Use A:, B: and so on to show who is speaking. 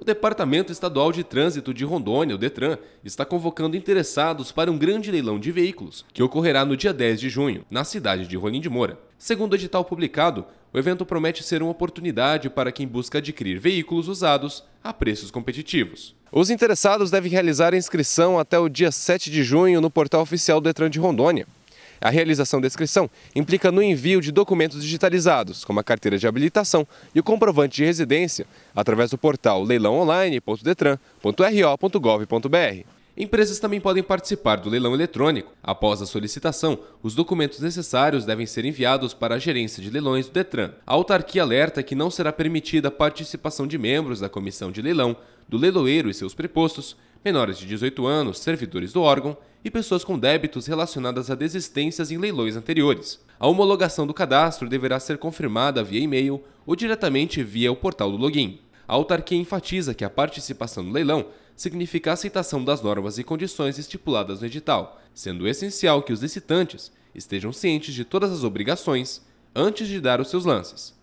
A: O Departamento Estadual de Trânsito de Rondônia, o Detran, está convocando interessados para um grande leilão de veículos, que ocorrerá no dia 10 de junho, na cidade de Rolim de Moura. Segundo o edital publicado, o evento promete ser uma oportunidade para quem busca adquirir veículos usados a preços competitivos. Os interessados devem realizar a inscrição até o dia 7 de junho no portal oficial do Detran de Rondônia. A realização da inscrição implica no envio de documentos digitalizados, como a carteira de habilitação e o comprovante de residência, através do portal leilãoonline.detran.ro.gov.br. Empresas também podem participar do leilão eletrônico. Após a solicitação, os documentos necessários devem ser enviados para a gerência de leilões do Detran. A autarquia alerta que não será permitida a participação de membros da comissão de leilão, do leiloeiro e seus prepostos, menores de 18 anos, servidores do órgão e pessoas com débitos relacionadas a desistências em leilões anteriores. A homologação do cadastro deverá ser confirmada via e-mail ou diretamente via o portal do login a autarquia enfatiza que a participação no leilão significa a aceitação das normas e condições estipuladas no edital, sendo essencial que os licitantes estejam cientes de todas as obrigações antes de dar os seus lances.